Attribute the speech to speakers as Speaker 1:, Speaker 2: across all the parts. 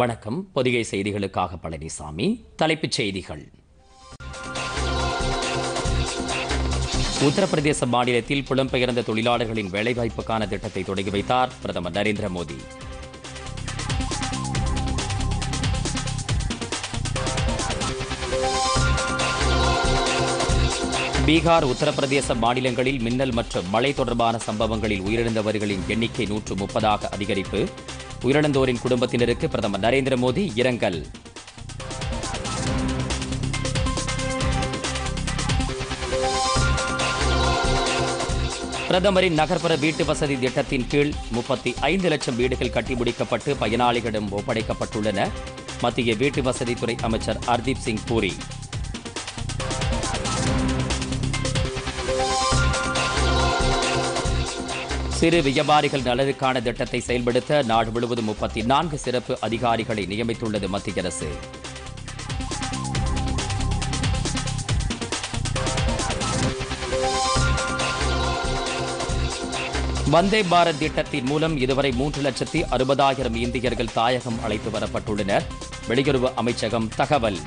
Speaker 1: வணக்கம் பொதிகை செய்திகளுக்காக பழனிசாமி தலைப்புச் செய்திகள் உத்தரப்பிரதேச மாநிலத்தில் புலம்பெயர்ந்த தொழிலாளர்களின் வேலைவாய்ப்புக்கான திட்டத்தை தொடங்கி வைத்தார் பிரதமர் நரேந்திர மோடி பீகார் உத்தரப்பிரதேச மாநிலங்களில் மின்னல் மற்றும் மழை தொடர்பான சம்பவங்களில் உயிரிழந்தவர்களின் எண்ணிக்கை நூற்று முப்பதாக அதிகரிப்பு உயிரிழந்தோரின் குடும்பத்தினருக்கு பிரதமர் நரேந்திர மோடி இரங்கல் பிரதமரின் நகர்ப்புற வீட்டு வசதி திட்டத்தின் கீழ் முப்பத்தி ஐந்து லட்சம் வீடுகள் கட்டி முடிக்கப்பட்டு பயனாளிகளிடம் ஒப்படைக்கப்பட்டுள்ளன மத்திய வீட்டு வசதித்துறை அமைச்சர் ஹர்தீப் சிங் பூரி சிறு வியாபாரிகள் நலனுக்கான திட்டத்தை செயல்படுத்த நாடு முழுவதும் முப்பத்தி நான்கு சிறப்பு அதிகாரிகளை நியமித்துள்ளது மத்திய அரசு வந்தே பாரத் திட்டத்தின் மூலம் இதுவரை மூன்று லட்சத்தி அறுபதாயிரம் இந்தியர்கள் தாயகம் அழைத்து வரப்பட்டுள்ளனர் வெளியுறவு அமைச்சகம் தகவல்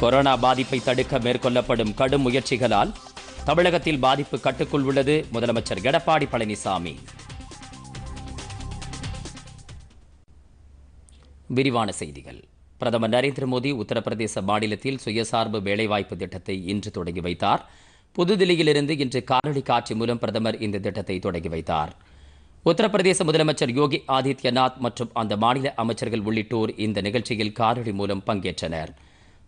Speaker 1: கொரோனா பாதிப்பை தடுக்க மேற்கொள்ளப்படும் கடும் முயற்சிகளால் தமிழகத்தில் பாதிப்பு கட்டுக்குள் உள்ளது முதலமைச்சர் எடப்பாடி பழனிசாமி விரிவான செய்திகள் பிரதமர் நரேந்திர மோடி உத்தரப்பிரதேச மாநிலத்தில் சுயசார்பு வேலைவாய்ப்பு திட்டத்தை இன்று தொடங்கி வைத்தார் புதுதில்லியிலிருந்து இன்று காணொலி காட்சி மூலம் பிரதமர் இந்த திட்டத்தை தொடங்கி வைத்தார் உத்தரப்பிரதேச முதலமைச்சர் யோகி ஆதித்யநாத் மற்றும் அந்த மாநில அமைச்சர்கள் உள்ளிட்டோர் இந்த நிகழ்ச்சியில் காணொலி மூலம் பங்கேற்றனர்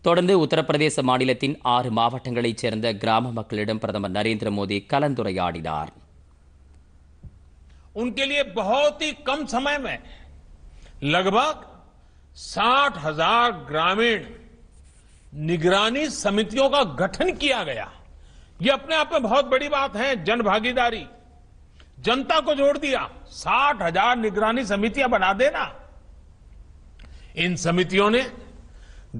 Speaker 1: தொடர்ந்து உத்தரப்பிரதேச மாநிலத்தின் ஆறு மாவட்டங்களைச் சேர்ந்த கிராம மக்களிடம் பிரதமர் நரேந்திர மோடி கலந்துரையாடினார்
Speaker 2: उनके लिए बहुत ही कम समय में लगभग साठ हजार ग्रामीण निगरानी समितियों का गठन किया गया ये अपने आप में बहुत बड़ी बात है जन भागीदारी जनता को जोड़ दिया साठ हजार निगरानी समितियां बना देना इन समितियों ने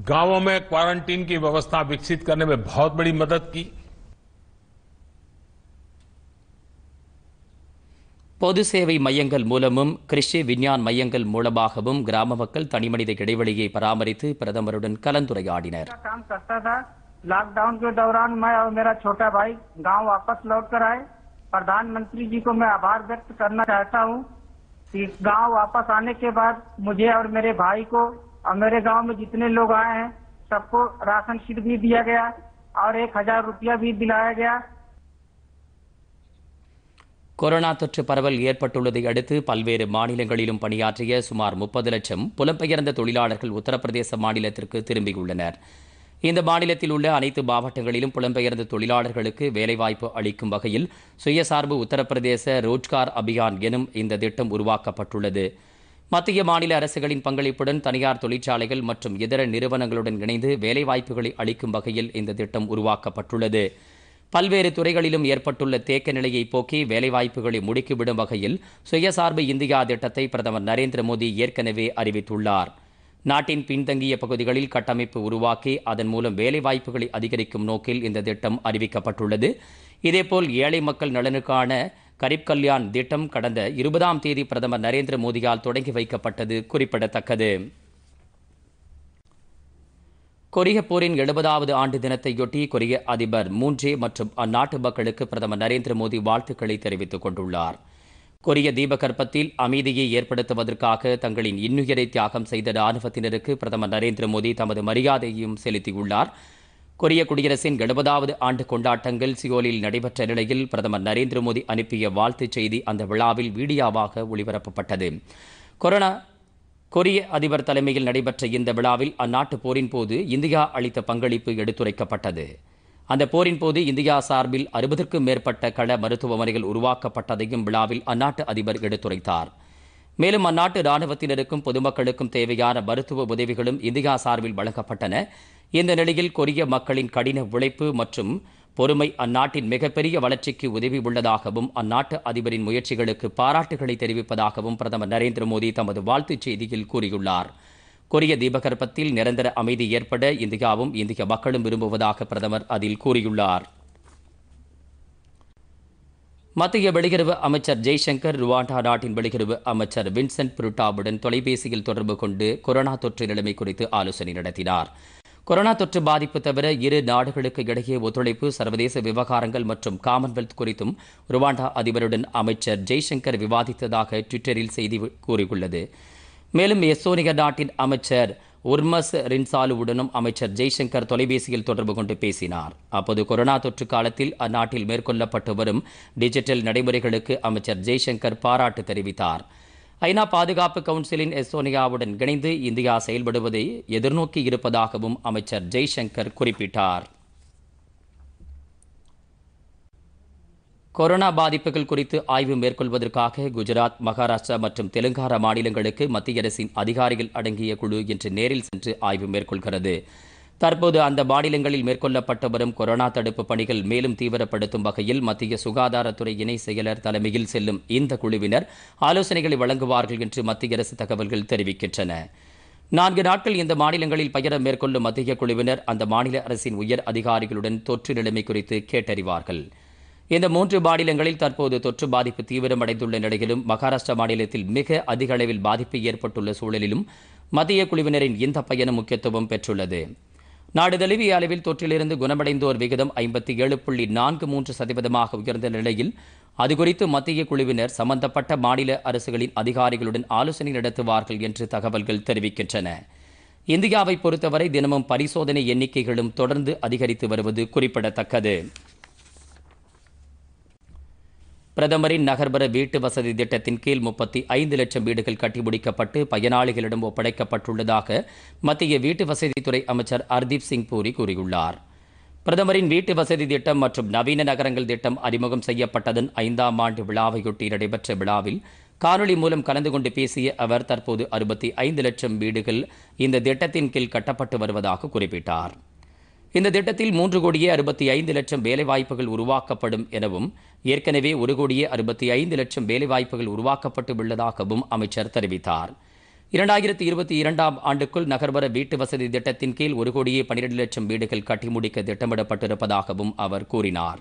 Speaker 2: गांवों में क्वारंटीन की व्यवस्था विकसित करने में बहुत बड़ी मदद की
Speaker 1: பொது சேவை மையங்கள் மூலமும் கிருஷி விஞ்ஞான் மையங்கள் மூலமாகவும் கிராம மக்கள் தனிமனித இடைவெளியை பராமரித்து பிரதமருடன் கலந்துரையாடினர்
Speaker 2: लॉकडाउन के दौरान मैं और मेरा छोटा भाई वापस लौट कर आए प्रधानमंत्री जी को मैं आभार व्यक्त करना चाहता वापस आने के बाद मुझे और मेरे भाई को और मेरे गांव में जितने लोग आए हैं सबको राशन किट भी दिया गया और एक हजार रुपया भी दिलाया गया
Speaker 1: கொரோனா தொற்று பரவல் ஏற்பட்டுள்ளதை அடுத்து பல்வேறு மாநிலங்களிலும் பணியாற்றிய சுமார் முப்பது லட்சம் புலம்பெயர்ந்த தொழிலாளர்கள் உத்தரப்பிரதேச மாநிலத்திற்கு திரும்பியுள்ளனர் இந்த மாநிலத்தில் உள்ள அனைத்து மாவட்டங்களிலும் புலம்பெயர்ந்த தொழிலாளர்களுக்கு வேலைவாய்ப்பு அளிக்கும் வகையில் சுயசார்பு உத்தரப்பிரதேச ரோஜ்கார் அபியான் எனும் இந்த திட்டம் உருவாக்கப்பட்டுள்ளது மத்திய மாநில அரசுகளின் பங்களிப்புடன் தனியார் தொழிற்சாலைகள் மற்றும் இதர நிறுவனங்களுடன் இணைந்து வேலைவாய்ப்புகளை அளிக்கும் வகையில் இந்த திட்டம் உருவாக்கப்பட்டுள்ளது பல்வேறு துறைகளிலும் ஏற்பட்டுள்ள தேக்க நிலையை போக்கி வேலைவாய்ப்புகளை முடுக்கிவிடும் வகையில் சுயசார்பு இந்தியா திட்டத்தை பிரதமர் நரேந்திர மோடி ஏற்கனவே அறிவித்துள்ளார் நாட்டின் பின்தங்கிய பகுதிகளில் கட்டமைப்பு உருவாக்கி அதன் மூலம் வேலைவாய்ப்புகளை அதிகரிக்கும் நோக்கில் இந்த திட்டம் அறிவிக்கப்பட்டுள்ளது இதேபோல் ஏழை மக்கள் நலனுக்கான கரிப் கல்யாண் திட்டம் கடந்த இருபதாம் தேதி பிரதமர் நரேந்திர மோடியால் தொடங்கி வைக்கப்பட்டது குறிப்பிடத்தக்கது கொரிய போரின் எழுபதாவது ஆண்டு தினத்தையொட்டி கொரிய அதிபர் மூன்றே மற்றும் அந்நாட்டு மக்களுக்கு பிரதமர் நரேந்திர மோடி வாழ்த்துக்களை தெரிவித்துக் கொண்டுள்ளார் கொரிய தீபகற்பத்தில் அமைதியை ஏற்படுத்துவதற்காக தங்களின் இன்னுயிரை தியாகம் செய்த ராணுவத்தினருக்கு பிரதமர் நரேந்திர மோடி தமது மரியாதையையும் செலுத்தியுள்ளார் கொரிய குடியரசின் எழுபதாவது ஆண்டு கொண்டாட்டங்கள் சியோலில் நடைபெற்ற நிலையில் பிரதமர் நரேந்திர மோடி அனுப்பிய வாழ்த்துச் செய்தி அந்த விழாவில் வீடியோவாக ஒளிபரப்பப்பட்டது கொரோனா கொரிய அதிபர் தலைமையில் நடைபெற்ற இந்த விழாவில் அந்நாட்டு போரின் போது இந்தியா அளித்த பங்களிப்பு எடுத்துரைக்கப்பட்டது அந்த போரின் போது இந்தியா சார்பில் அறுபதற்கும் மேற்பட்ட கள மருத்துவமனைகள் உருவாக்கப்பட்டதையும் விழாவில் அந்நாட்டு அதிபர் எடுத்துரைத்தார் மேலும் அந்நாட்டு ராணுவத்தினருக்கும் பொதுமக்களுக்கும் தேவையான மருத்துவ உதவிகளும் இந்தியா சார்பில் வழங்கப்பட்டன இந்த நிலையில் கொரிய மக்களின் கடின உழைப்பு மற்றும் பொறுமை அந்நாட்டின் மிகப்பெரிய வளர்ச்சிக்கு உதவி உள்ளதாகவும் அந்நாட்டு அதிபரின் முயற்சிகளுக்கு பாராட்டுகளை தெரிவிப்பதாகவும் பிரதமர் நரேந்திர மோடி தமது வாழ்த்துச் செய்தியில் கூறியுள்ளார் கொரிய தீபகற்பத்தில் நிரந்தர அமைதி ஏற்பட இந்தியாவும் இந்திய மக்களும் விரும்புவதாக பிரதமர் அதில் கூறியுள்ளார் மத்திய வெளியுறவு அமைச்சர் ஜெய்சங்கர் ருவாண்டா நாட்டின் வெளியுறவு அமைச்சர் வின்சென்ட் புருட்டாவுடன் தொலைபேசியில் தொடர்பு கொண்டு கொரோனா தொற்று நிலைமை குறித்து ஆலோசனை நடத்தினார் கொரோனா தொற்று பாதிப்பு தவிர இரு நாடுகளுக்கு இடையே ஒத்துழைப்பு சர்வதேச விவகாரங்கள் மற்றும் காமன்வெல்த் குறித்தும் ருவாண்டா அதிபருடன் அமைச்சர் ஜெய்சங்கர் விவாதித்ததாக ட்விட்டரில் செய்தி கூறியுள்ளது மேலும் எஸ்தோனியா நாட்டின் அமைச்சர் உர்மஸ் ரின்சாலுவுடனும் அமைச்சர் ஜெய்சங்கர் தொலைபேசியில் தொடர்பு கொண்டு பேசினார் அப்போது கொரோனா தொற்று காலத்தில் அந்நாட்டில் மேற்கொள்ளப்பட்டு வரும் டிஜிட்டல் நடைமுறைகளுக்கு அமைச்சர் ஜெய்சங்கர் பாராட்டு தெரிவித்தாா் ஐநா பாதுகாப்பு கவுன்சிலின் எஸ்தோனியாவுடன் இணைந்து இந்தியா செயல்படுவதை எதிர்நோக்கி இருப்பதாகவும் அமைச்சர் ஜெய்சங்கர் குறிப்பிட்டார் கொரோனா பாதிப்புகள் குறித்து ஆய்வு மேற்கொள்வதற்காக குஜராத் மகாராஷ்டிரா மற்றும் தெலுங்கானா மாநிலங்களுக்கு மத்திய அரசின் அதிகாரிகள் அடங்கிய குழு இன்று நேரில் சென்று ஆய்வு மேற்கொள்கிறது தற்போது அந்த மாநிலங்களில் மேற்கொள்ளப்பட்டு வரும் கொரோனா தடுப்பு பணிகள் மேலும் தீவிரப்படுத்தும் வகையில் மத்திய சுகாதாரத்துறை இணை செயலர் தலைமையில் செல்லும் இந்த குழுவினர் ஆலோசனைகளை வழங்குவார்கள் என்று மத்திய அரசு தகவல்கள் தெரிவிக்கின்றன நான்கு நாட்கள் இந்த மாநிலங்களில் பயணம் மேற்கொள்ளும் மத்திய குழுவினர் அந்த மாநில அரசின் உயர் அதிகாரிகளுடன் தொற்று நிலைமை குறித்து கேட்டறிவார்கள் இந்த மூன்று மாநிலங்களில் தற்போது தொற்று பாதிப்பு தீவிரமடைந்துள்ள நிலையிலும் மகாராஷ்டிரா மாநிலத்தில் மிக அதிக அளவில் பாதிப்பு ஏற்பட்டுள்ள சூழலிலும் மத்திய குழுவினரின் இந்த பயணம் முக்கியத்துவம் பெற்றுள்ளது நாடு தழுவிய அளவில் தொற்றிலிருந்து குணமடைந்தோர் விகிதம் ஐம்பத்தி ஏழு புள்ளி நான்கு மூன்று சதவீதமாக உயர்ந்த நிலையில் அதுகுறித்து மத்திய குழுவினர் சம்பந்தப்பட்ட மாநில அரசுகளின் அதிகாரிகளுடன் ஆலோசனை நடத்துவார்கள் என்று தகவல்கள் தெரிவிக்கின்றன இந்தியாவை பொறுத்தவரை தினமும் பரிசோதனை எண்ணிக்கைகளும் தொடர்ந்து அதிகரித்து வருவது குறிப்பிடத்தக்கது பிரதமரின் நகர்புற வீட்டு வசதி திட்டத்தின் கீழ் முப்பத்தி ஐந்து லட்சம் வீடுகள் முடிக்கப்பட்டு பயனாளிகளிடம் ஒப்படைக்கப்பட்டுள்ளதாக மத்திய வீட்டு வசதித்துறை அமைச்சர் ஹர்தீப் சிங் பூரி கூறியுள்ளார் பிரதமரின் வீட்டு வசதி திட்டம் மற்றும் நவீன நகரங்கள் திட்டம் அறிமுகம் செய்யப்பட்டதன் ஐந்தாம் ஆண்டு விழாவையொட்டி நடைபெற்ற விழாவில் காணொலி மூலம் கலந்து கொண்டு பேசிய அவர் தற்போது அறுபத்தி ஐந்து லட்சம் வீடுகள் இந்த திட்டத்தின் கீழ் கட்டப்பட்டு வருவதாக குறிப்பிட்டார் இந்த திட்டத்தில் மூன்று கோடியே அறுபத்தி ஐந்து லட்சம் வேலைவாய்ப்புகள் உருவாக்கப்படும் எனவும் ஏற்கனவே ஒரு கோடியே அறுபத்தி ஐந்து லட்சம் வேலைவாய்ப்புகள் உருவாக்கப்பட்டு உள்ளதாகவும் அமைச்சர் தெரிவித்தார் இரண்டாயிரத்தி இருபத்தி இரண்டாம் ஆண்டுக்குள் நகர்வர வீட்டு வசதி திட்டத்தின் கீழ் ஒரு கோடியே பனிரெண்டு லட்சம் வீடுகள் கட்டி முடிக்க திட்டமிடப்பட்டிருப்பதாகவும் அவர் கூறினார்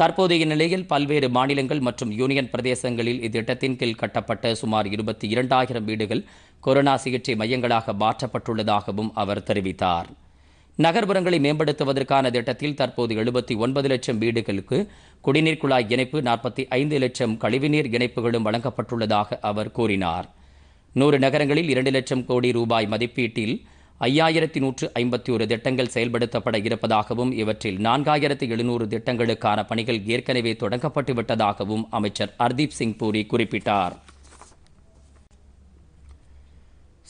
Speaker 1: தற்போதைய நிலையில் பல்வேறு மாநிலங்கள் மற்றும் யூனியன் பிரதேசங்களில் இத்திட்டத்தின் கீழ் கட்டப்பட்ட சுமார் இருபத்தி இரண்டாயிரம் வீடுகள் கொரோனா சிகிச்சை மையங்களாக மாற்றப்பட்டுள்ளதாகவும் அவர் தெரிவித்தார் நகர்ப்புறங்களை மேம்படுத்துவதற்கான திட்டத்தில் தற்போது எழுபத்தி ஒன்பது லட்சம் வீடுகளுக்கு குடிநீர் குழாய் இணைப்பு நாற்பத்தி ஐந்து லட்சம் கழிவுநீர் இணைப்புகளும் வழங்கப்பட்டுள்ளதாக அவர் கூறினார் நூறு நகரங்களில் இரண்டு லட்சம் கோடி ரூபாய் மதிப்பீட்டில் ஐயாயிரத்தி நூற்று ஐம்பத்தி ஒரு திட்டங்கள் செயல்படுத்தப்பட இருப்பதாகவும் இவற்றில் நான்காயிரத்து எழுநூறு திட்டங்களுக்கான பணிகள் ஏற்கனவே தொடங்கப்பட்டு விட்டதாகவும் அமைச்சர் ஹர்தீப் சிங் பூரி குறிப்பிட்டார்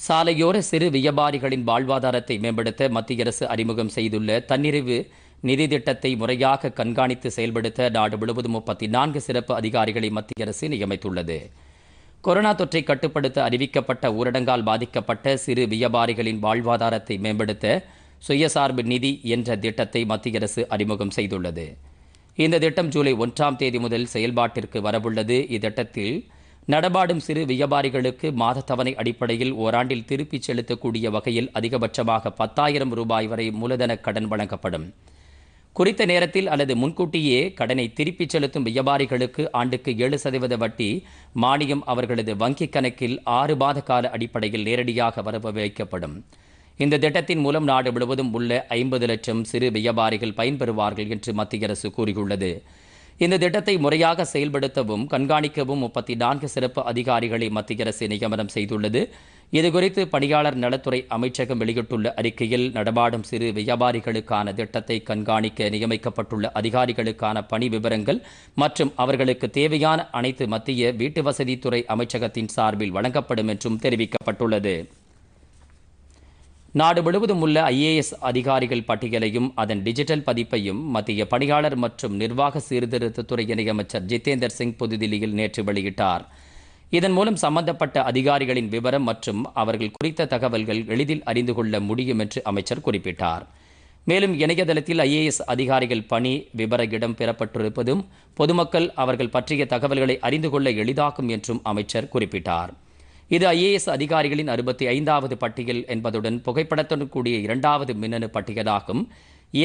Speaker 1: சாலையோர சிறு வியாபாரிகளின் வாழ்வாதாரத்தை மேம்படுத்த மத்திய அரசு அறிமுகம் செய்துள்ள தன்னிறைவு நிதி திட்டத்தை முறையாக கண்காணித்து செயல்படுத்த நாடு முழுவதும் முப்பத்தி நான்கு சிறப்பு அதிகாரிகளை மத்திய அரசு நியமித்துள்ளது கொரோனா தொற்றை கட்டுப்படுத்த அறிவிக்கப்பட்ட ஊரடங்கால் பாதிக்கப்பட்ட சிறு வியாபாரிகளின் வாழ்வாதாரத்தை மேம்படுத்த சுயசார்பு நிதி என்ற திட்டத்தை மத்திய அரசு அறிமுகம் செய்துள்ளது இந்த திட்டம் ஜூலை ஒன்றாம் தேதி முதல் செயல்பாட்டிற்கு வரவுள்ளது இத்திட்டத்தில் நடமாடும் சிறு வியாபாரிகளுக்கு மாதத்தவணை அடிப்படையில் ஓராண்டில் திருப்பிச் செலுத்தக்கூடிய வகையில் அதிகபட்சமாக பத்தாயிரம் ரூபாய் வரை மூலதன கடன் வழங்கப்படும் குறித்த நேரத்தில் அல்லது முன்கூட்டியே கடனை திருப்பிச் செலுத்தும் வியாபாரிகளுக்கு ஆண்டுக்கு ஏழு சதவீத வட்டி மானியம் அவர்களது வங்கிக் கணக்கில் ஆறு மாத கால அடிப்படையில் நேரடியாக வரவு வைக்கப்படும் இந்த திட்டத்தின் மூலம் நாடு முழுவதும் உள்ள ஐம்பது லட்சம் சிறு வியாபாரிகள் பயன்பெறுவார்கள் என்று மத்திய அரசு கூறியுள்ளது இந்த திட்டத்தை முறையாக செயல்படுத்தவும் கண்காணிக்கவும் முப்பத்தி நான்கு சிறப்பு அதிகாரிகளை மத்திய அரசு நியமனம் செய்துள்ளது இதுகுறித்து பணியாளர் நலத்துறை அமைச்சகம் வெளியிட்டுள்ள அறிக்கையில் நடமாடும் சிறு வியாபாரிகளுக்கான திட்டத்தை கண்காணிக்க நியமிக்கப்பட்டுள்ள அதிகாரிகளுக்கான பணி விவரங்கள் மற்றும் அவர்களுக்கு தேவையான அனைத்து மத்திய வீட்டுவசதித்துறை அமைச்சகத்தின் சார்பில் வழங்கப்படும் என்றும் தெரிவிக்கப்பட்டுள்ளது நாடு முழுவதும் உள்ள ஐஏஎஸ் அதிகாரிகள் பட்டியலையும் அதன் டிஜிட்டல் பதிப்பையும் மத்திய பணியாளர் மற்றும் நிர்வாக சீர்திருத்தத்துறை இணையமைச்சர் ஜிதேந்தர் சிங் புதுதில்லியில் நேற்று வெளியிட்டார் இதன் மூலம் சம்பந்தப்பட்ட அதிகாரிகளின் விவரம் மற்றும் அவர்கள் குறித்த தகவல்கள் எளிதில் அறிந்து கொள்ள முடியும் என்று அமைச்சர் குறிப்பிட்டார் மேலும் இணையதளத்தில் ஐஏஎஸ் அதிகாரிகள் பணி விவர இடம் பெறப்பட்டிருப்பதும் பொதுமக்கள் அவர்கள் பற்றிய தகவல்களை அறிந்து கொள்ள எளிதாக்கும் என்றும் அமைச்சர் குறிப்பிட்டார் இது ஐஏஎஸ் அதிகாரிகளின் அறுபத்தி ஐந்தாவது பட்டியல் என்பதுடன் புகைப்படத்துடன் கூடிய இரண்டாவது மின்னணு பட்டியலாகும்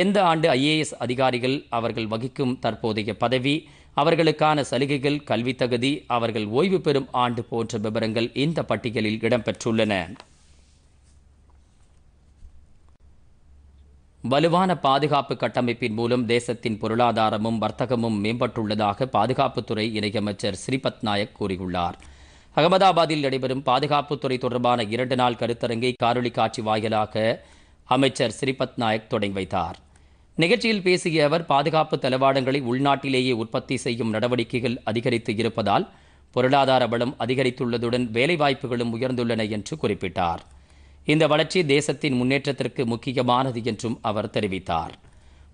Speaker 1: எந்த ஆண்டு ஐஏஎஸ் அதிகாரிகள் அவர்கள் வகிக்கும் தற்போதைய பதவி அவர்களுக்கான சலுகைகள் கல்வி தகுதி அவர்கள் ஓய்வு பெறும் ஆண்டு போன்ற விவரங்கள் இந்த பட்டியலில் இடம்பெற்றுள்ளன வலுவான பாதுகாப்பு கட்டமைப்பின் மூலம் தேசத்தின் பொருளாதாரமும் வர்த்தகமும் மேம்பட்டுள்ளதாக பாதுகாப்புத்துறை இணையமைச்சர் ஸ்ரீபத் நாயக் கூறியுள்ளார் அகமதாபாத்தில் நடைபெறும் பாதுகாப்புத்துறை தொடர்பான இரண்டு நாள் கருத்தரங்கை காணொலி காட்சி வாயிலாக அமைச்சர் ஸ்ரீபத் நாயக் தொடங்கி வைத்தார் நிகழ்ச்சியில் பேசிய அவர் பாதுகாப்பு தளவாடங்களை உள்நாட்டிலேயே உற்பத்தி செய்யும் நடவடிக்கைகள் அதிகரித்து இருப்பதால் பொருளாதார பலம் அதிகரித்துள்ளதுடன் வேலைவாய்ப்புகளும் உயர்ந்துள்ளன என்று குறிப்பிட்டார் இந்த வளர்ச்சி தேசத்தின் முன்னேற்றத்திற்கு முக்கியமானது என்றும் அவர் தெரிவித்தார்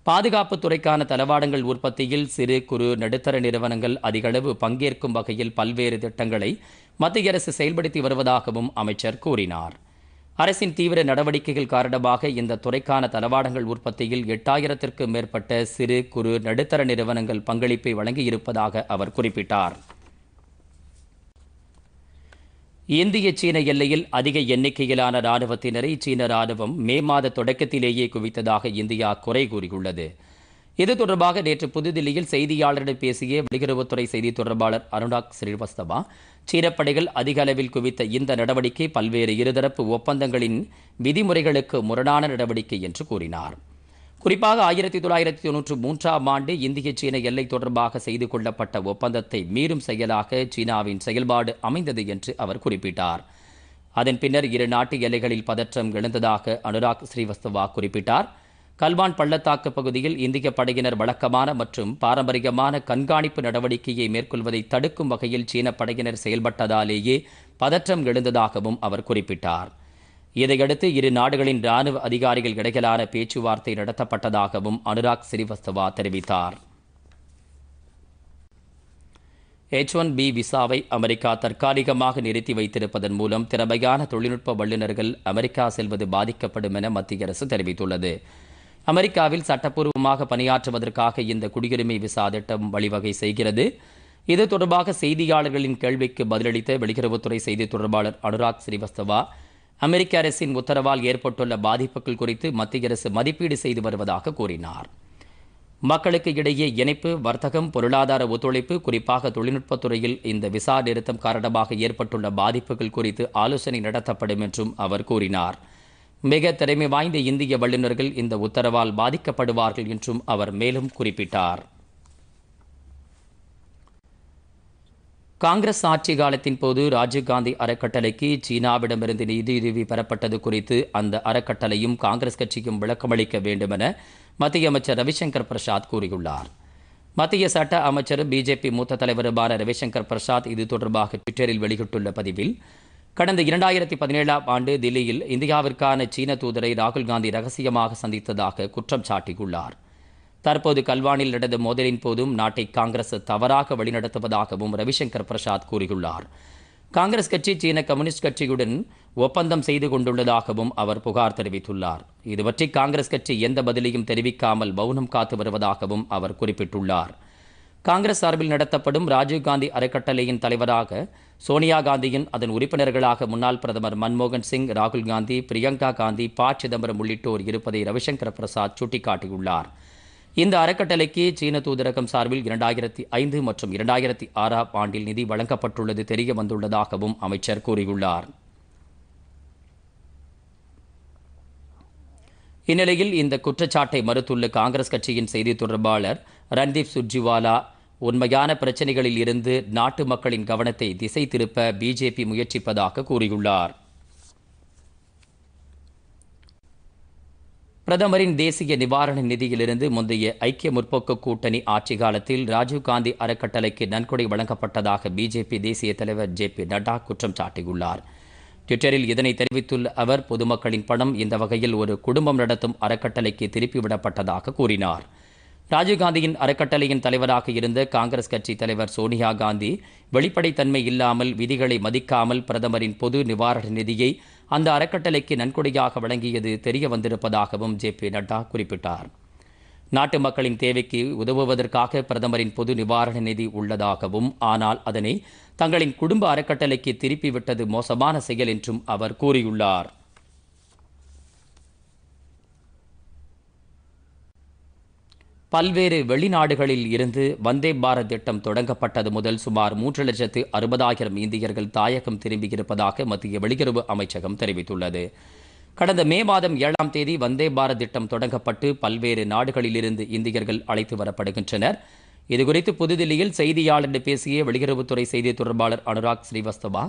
Speaker 1: பாதுகாப்பு துறைக்கான தளவாடங்கள் உற்பத்தியில் சிறு குறு நடுத்தர நிறுவனங்கள் அதிகளவு பங்கேற்கும் வகையில் பல்வேறு திட்டங்களை மத்திய அரசு செயல்படுத்தி வருவதாகவும் அமைச்சர் கூறினார் அரசின் தீவிர நடவடிக்கைகள் காரணமாக இந்த துறைக்கான தளவாடங்கள் உற்பத்தியில் எட்டாயிரத்திற்கு மேற்பட்ட சிறு குறு நடுத்தர நிறுவனங்கள் பங்களிப்பை வழங்கியிருப்பதாக அவர் குறிப்பிட்டார் இந்திய சீன எல்லையில் அதிக எண்ணிக்கையிலான ராணுவத்தினரை சீன ராணுவம் மே மாத தொடக்கத்திலேயே குவித்ததாக இந்தியா குறை கூறியுள்ளது இது தொடர்பாக நேற்று புதுதில்லியில் செய்தியாளரிடம் பேசிய வெளியுறவுத்துறை செய்தி தொடர்பாளர் அனுராக் ஸ்ரீவஸ்தவா சீனப்படைகள் அதிக அளவில் குவித்த இந்த நடவடிக்கை பல்வேறு இருதரப்பு ஒப்பந்தங்களின் விதிமுறைகளுக்கு முரணான நடவடிக்கை என்று கூறினார் குறிப்பாக ஆயிரத்தி தொள்ளாயிரத்தி தொன்னூற்று மூன்றாம் ஆண்டு இந்திய சீன எல்லை தொடர்பாக செய்து கொள்ளப்பட்ட ஒப்பந்தத்தை மீறும் செயலாக சீனாவின் செயல்பாடு அமைந்தது என்று அவர் குறிப்பிட்டார் அதன் பின்னர் இரு நாட்டு எல்லைகளில் பதற்றம் எழுந்ததாக அனுராக் ஸ்ரீவஸ்தவா குறிப்பிட்டார் கல்வான் பள்ளத்தாக்கு பகுதியில் இந்திய படையினர் வழக்கமான மற்றும் பாரம்பரியமான கண்காணிப்பு நடவடிக்கையை மேற்கொள்வதை தடுக்கும் வகையில் சீன படையினர் செயல்பட்டதாலேயே பதற்றம் எழுந்ததாகவும் அவர் குறிப்பிட்டார் இதையடுத்து இரு நாடுகளின் ராணுவ அதிகாரிகள் இடையிலான பேச்சுவார்த்தை நடத்தப்பட்டதாகவும் அனுராக் ஸ்ரீவஸ்தவா தெரிவித்தார் எச் ஒன் பி விசாவை அமெரிக்கா தற்காலிகமாக நிறுத்தி வைத்திருப்பதன் மூலம் திறமையான தொழில்நுட்ப வல்லுநர்கள் அமெரிக்கா செல்வது பாதிக்கப்படும் என மத்திய அரசு தெரிவித்துள்ளது அமெரிக்காவில் சட்டப்பூர்வமாக பணியாற்றுவதற்காக இந்த குடியுரிமை விசா திட்டம் வழிவகை செய்கிறது இது தொடர்பாக செய்தியாளர்களின் கேள்விக்கு பதிலளித்த வெளியுறவுத்துறை செய்தி தொடர்பாளர் அனுராக் ஸ்ரீவஸ்தவா அமெரிக்க அரசின் உத்தரவால் ஏற்பட்டுள்ள பாதிப்புகள் குறித்து மத்திய அரசு மதிப்பீடு செய்து வருவதாக கூறினார் மக்களுக்கு இடையே இணைப்பு வர்த்தகம் பொருளாதார ஒத்துழைப்பு குறிப்பாக தொழில்நுட்பத்துறையில் இந்த விசா நிறுத்தம் காரணமாக ஏற்பட்டுள்ள பாதிப்புகள் குறித்து ஆலோசனை நடத்தப்படும் என்றும் அவர் கூறினார் மிக திறமை வாய்ந்த இந்திய வல்லுநர்கள் இந்த உத்தரவால் பாதிக்கப்படுவார்கள் என்றும் அவர் மேலும் குறிப்பிட்டார் காங்கிரஸ் ஆட்சி காலத்தின் போது ராஜீவ்காந்தி அறக்கட்டளைக்கு சீனாவிடமிருந்து நிதியுதவி பெறப்பட்டது குறித்து அந்த அறக்கட்டளையும் காங்கிரஸ் கட்சிக்கும் விளக்கமளிக்க வேண்டும் என மத்திய அமைச்சர் ரவிசங்கர் பிரசாத் கூறியுள்ளார் மத்திய சட்ட அமைச்சரும் பிஜேபி மூத்த தலைவருமான ரவிசங்கர் பிரசாத் இது தொடர்பாக ட்விட்டரில் வெளியிட்டுள்ள பதிவில் கடந்த இரண்டாயிரத்தி பதினேழாம் ஆண்டு தில்லியில் இந்தியாவிற்கான சீன தூதரை ராகுல் காந்தி ரகசியமாக சந்தித்ததாக குற்றம் சாட்டியுள்ளார் தற்போது கல்வானில் நடந்த மோதலின் போதும் நாட்டை காங்கிரஸ் தவறாக வழிநடத்துவதாகவும் ரவிசங்கர் பிரசாத் கூறியுள்ளார் காங்கிரஸ் கட்சி சீன கம்யூனிஸ்ட் கட்சியுடன் ஒப்பந்தம் செய்து கொண்டுள்ளதாகவும் அவர் புகார் தெரிவித்துள்ளார் இதுபற்றி காங்கிரஸ் கட்சி எந்த பதிலையும் தெரிவிக்காமல் மௌனம் காத்து வருவதாகவும் அவர் குறிப்பிட்டுள்ளார் காங்கிரஸ் சார்பில் நடத்தப்படும் ராஜீவ்காந்தி அறக்கட்டளையின் தலைவராக சோனியா காந்தியின் அதன் உறுப்பினர்களாக முன்னாள் பிரதமர் மன்மோகன் சிங் ராகுல் காந்தி பிரியங்கா காந்தி ப சிதம்பரம் உள்ளிட்டோர் இருப்பதை ரவிசங்கர் பிரசாத் சுட்டிக்காட்டியுள்ளார் இந்த அறக்கட்டளைக்கு சீன தூதரகம் சார்பில் இரண்டாயிரத்தி ஐந்து மற்றும் இரண்டாயிரத்தி ஆறாம் ஆண்டில் நிதி வழங்கப்பட்டுள்ளது தெரிய வந்துள்ளதாகவும் அமைச்சர் கூறியுள்ளார் இந்நிலையில் இந்த குற்றச்சாட்டை மறுத்துள்ள காங்கிரஸ் கட்சியின் செய்தி தொடர்பாளர் ரன்தீப் சுர்ஜிவாலா உண்மையான பிரச்சினைகளில் இருந்து நாட்டு மக்களின் கவனத்தை திசை திருப்ப பிஜேபி முயற்சிப்பதாக கூறியுள்ளார் பிரதமரின் தேசிய நிவாரண நிதியிலிருந்து முந்தைய ஐக்கிய முற்போக்கு கூட்டணி ஆட்சி காலத்தில் ராஜீவ்காந்தி அறக்கட்டளைக்கு நன்கொடை வழங்கப்பட்டதாக பிஜேபி தேசிய தலைவர் ஜே பி நட்டா குற்றம் சாட்டியுள்ளார் ட்விட்டரில் இதனை தெரிவித்துள்ள அவர் பொதுமக்களின் பணம் இந்த வகையில் ஒரு குடும்பம் நடத்தும் அறக்கட்டளைக்கு திருப்பிவிடப்பட்டதாக கூறினார் ராஜீவ்காந்தியின் அறக்கட்டளையின் தலைவராக இருந்த காங்கிரஸ் கட்சி தலைவர் சோனியா காந்தி வெளிப்படைத்தன்மை இல்லாமல் விதிகளை மதிக்காமல் பிரதமரின் பொது நிவாரண நிதியை அந்த அறக்கட்டளைக்கு நன்கொடையாக வழங்கியது தெரிய வந்திருப்பதாகவும் ஜே பி நட்டா குறிப்பிட்டார் நாட்டு மக்களின் தேவைக்கு உதவுவதற்காக பிரதமரின் பொது நிவாரண நிதி உள்ளதாகவும் ஆனால் அதனை தங்களின் குடும்ப அறக்கட்டளைக்கு திருப்பிவிட்டது மோசமான செயல் என்றும் அவர் கூறியுள்ளார் பல்வேறு வெளிநாடுகளில் இருந்து வந்தே பாரத் திட்டம் தொடங்கப்பட்டது முதல் சுமார் மூன்று லட்சத்து அறுபதாயிரம் இந்தியர்கள் தாயகம் திரும்பியிருப்பதாக மத்திய வெளியுறவு அமைச்சகம் தெரிவித்துள்ளது கடந்த மே மாதம் ஏழாம் தேதி வந்தே பாரத் திட்டம் தொடங்கப்பட்டு பல்வேறு நாடுகளிலிருந்து இந்தியர்கள் அழைத்து வரப்படுகின்றனர் இதுகுறித்து புதுதில்லியில் செய்தியாளரிடம் பேசிய வெளியுறவுத்துறை செய்தி தொடர்பாளர் அனுராக் ஸ்ரீவஸ்தவா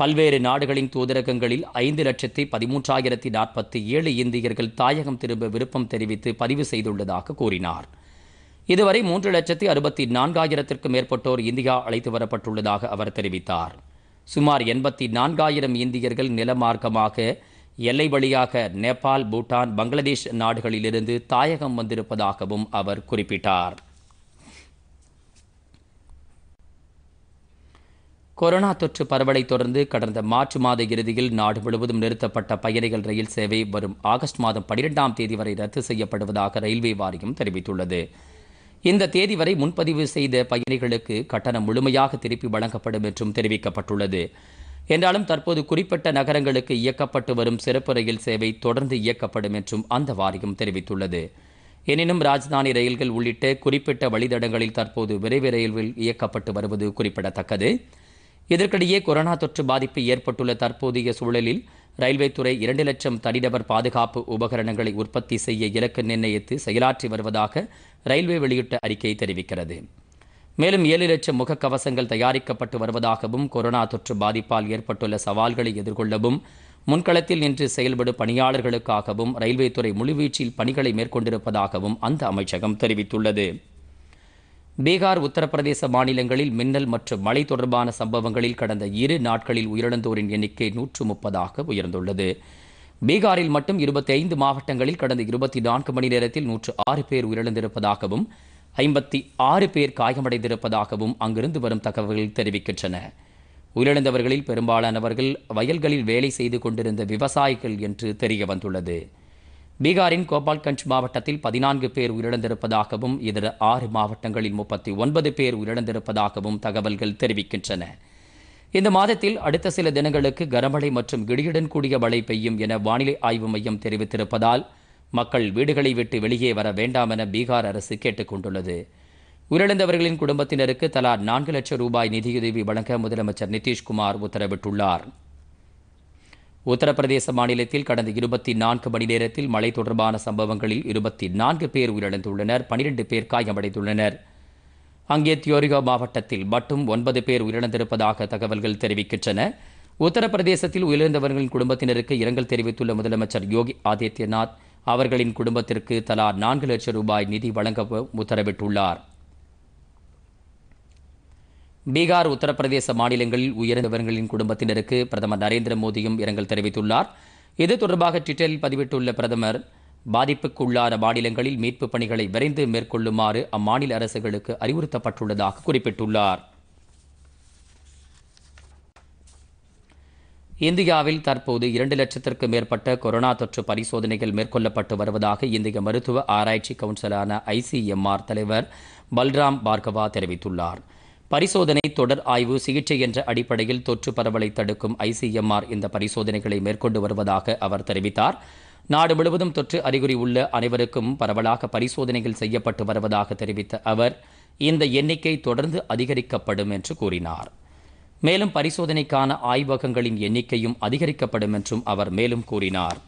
Speaker 1: பல்வேறு நாடுகளின் தூதரகங்களில் ஐந்து லட்சத்தி பதிமூன்றாயிரத்தி நாற்பத்தி ஏழு இந்தியர்கள் தாயகம் திரும்ப விருப்பம் தெரிவித்து பதிவு செய்துள்ளதாக கூறினார் இதுவரை மூன்று லட்சத்தி அறுபத்தி நான்காயிரத்திற்கும் மேற்பட்டோர் இந்தியா அழைத்து வரப்பட்டுள்ளதாக அவர் தெரிவித்தார் சுமார் எண்பத்தி நான்காயிரம் இந்தியர்கள் நிலமார்க்கமாக எல்லை வழியாக நேபாள் பூட்டான் பங்களாதேஷ் நாடுகளிலிருந்து தாயகம் வந்திருப்பதாகவும் அவர் குறிப்பிட்டார் கொரோனா தொற்று பரவலை தொடர்ந்து கடந்த மார்ச் மாத இறுதியில் நாடு முழுவதும் நிறுத்தப்பட்ட பயணிகள் ரயில் சேவை வரும் ஆகஸ்ட் மாதம் பனிரெண்டாம் தேதி வரை ரத்து செய்யப்படுவதாக ரயில்வே வாரியம் தெரிவித்துள்ளது இந்த தேதி வரை முன்பதிவு செய்த பயணிகளுக்கு கட்டணம் முழுமையாக திருப்பி வழங்கப்படும் என்றும் தெரிவிக்கப்பட்டுள்ளது என்றாலும் தற்போது குறிப்பிட்ட நகரங்களுக்கு இயக்கப்பட்டு வரும் சிறப்பு ரயில் சேவை தொடர்ந்து இயக்கப்படும் என்றும் அந்த வாரியம் தெரிவித்துள்ளது எனினும் ராஜதானி ரயில்கள் உள்ளிட்ட குறிப்பிட்ட வழித்தடங்களில் தற்போது விரைவு ரயில்கள் இயக்கப்பட்டு வருவது குறிப்பிடத்தக்கது இதற்கிடையே கொரோனா தொற்று பாதிப்பு ஏற்பட்டுள்ள தற்போதைய சூழலில் ரயில்வே துறை இரண்டு லட்சம் தனிநபர் பாதுகாப்பு உபகரணங்களை உற்பத்தி செய்ய இலக்கு நிர்ணயித்து செயலாற்றி வருவதாக ரயில்வே வெளியிட்ட அறிக்கை தெரிவிக்கிறது மேலும் ஏழு லட்சம் முகக்கவசங்கள் தயாரிக்கப்பட்டு வருவதாகவும் கொரோனா தொற்று பாதிப்பால் ஏற்பட்டுள்ள சவால்களை எதிர்கொள்ளவும் முன்களத்தில் நின்று செயல்படும் பணியாளர்களுக்காகவும் ரயில்வே துறை முழுவீச்சில் பணிகளை மேற்கொண்டிருப்பதாகவும் அந்த அமைச்சகம் தெரிவித்துள்ளது பீகார் உத்தரப்பிரதேச மாநிலங்களில் மின்னல் மற்றும் மழை தொடர்பான சம்பவங்களில் கடந்த இரு நாட்களில் உயிரிழந்தோரின் எண்ணிக்கை நூற்று முப்பதாக உயர்ந்துள்ளது பீகாரில் மட்டும் இருபத்தி ஐந்து மாவட்டங்களில் கடந்த இருபத்தி நான்கு மணி நேரத்தில் நூற்று ஆறு பேர் உயிரிழந்திருப்பதாகவும் ஐம்பத்தி ஆறு பேர் காயமடைந்திருப்பதாகவும் அங்கிருந்து வரும் தகவல்கள் தெரிவிக்கின்றன உயிரிழந்தவர்களில் பெரும்பாலானவர்கள் வயல்களில் வேலை செய்து கொண்டிருந்த விவசாயிகள் என்று தெரிய வந்துள்ளது பீகாரின் கோபால்கஞ்ச் மாவட்டத்தில் பதினான்கு பேர் உயிரிழந்திருப்பதாகவும் இதர ஆறு மாவட்டங்களில் முப்பத்தி ஒன்பது பேர் உயிரிழந்திருப்பதாகவும் தகவல்கள் தெரிவிக்கின்றன இந்த மாதத்தில் அடுத்த சில தினங்களுக்கு கனமழை மற்றும் இடியுடன் கூடிய மழை பெய்யும் என வானிலை ஆய்வு மையம் தெரிவித்திருப்பதால் மக்கள் வீடுகளை விட்டு வெளியே வர வேண்டாம் என பீகார் அரசு கேட்டுக் கொண்டுள்ளது உயிரிழந்தவர்களின் குடும்பத்தினருக்கு தலா நான்கு லட்சம் ரூபாய் நிதியுதவி வழங்க முதலமைச்சர் நிதிஷ்குமார் உத்தரவிட்டுள்ளார் உத்தரப்பிரதேச மாநிலத்தில் கடந்த இருபத்தி நான்கு மணி நேரத்தில் மழை தொடர்பான சம்பவங்களில் இருபத்தி நான்கு பேர் உயிரிழந்துள்ளனர் பனிரெண்டு பேர் காயமடைந்துள்ளனர் அங்கே தியோரிகா மாவட்டத்தில் மட்டும் ஒன்பது பேர் உயிரிழந்திருப்பதாக தகவல்கள் தெரிவிக்கின்றன உத்தரப்பிரதேசத்தில் உயிரிழந்தவர்களின் குடும்பத்தினருக்கு இரங்கல் தெரிவித்துள்ள முதலமைச்சர் யோகி ஆதித்யநாத் அவர்களின் குடும்பத்திற்கு தலா நான்கு லட்சம் ரூபாய் நிதி வழங்க உத்தரவிட்டுள்ளார் பீகார் உத்தரப்பிரதேச மாநிலங்களில் உயர்ந்தவர்களின் குடும்பத்தினருக்கு பிரதமர் நரேந்திர மோடியும் இரங்கல் தெரிவித்துள்ளார் இது தொடர்பாக ட்விட்டரில் பதிவிட்டுள்ள பிரதமர் பாதிப்புக்குள்ளான மாநிலங்களில் மீட்புப் பணிகளை விரைந்து மேற்கொள்ளுமாறு அம்மாநில அரசுகளுக்கு அறிவுறுத்தப்பட்டுள்ளதாக குறிப்பிட்டுள்ளார் இந்தியாவில் தற்போது இரண்டு லட்சத்திற்கு மேற்பட்ட கொரோனா தொற்று பரிசோதனைகள் மேற்கொள்ளப்பட்டு வருவதாக இந்திய மருத்துவ ஆராய்ச்சி கவுன்சிலான ஐசிஎம்ஆர் தலைவர் பல்ராம் பார்கவா தெரிவித்துள்ளார் பரிசோதனை தொடர் ஆய்வு சிகிச்சை என்ற அடிப்படையில் தொற்று பரவலை தடுக்கும் ஐசிஎம்ஆர் இந்த பரிசோதனைகளை மேற்கொண்டு வருவதாக அவர் தெரிவித்தார் நாடு முழுவதும் தொற்று அறிகுறி உள்ள அனைவருக்கும் பரவலாக பரிசோதனைகள் செய்யப்பட்டு வருவதாக தெரிவித்த அவர் இந்த எண்ணிக்கை தொடர்ந்து அதிகரிக்கப்படும் என்று கூறினார் மேலும் பரிசோதனைக்கான ஆய்வகங்களின் எண்ணிக்கையும் அதிகரிக்கப்படும் என்றும் அவர் மேலும் கூறினார்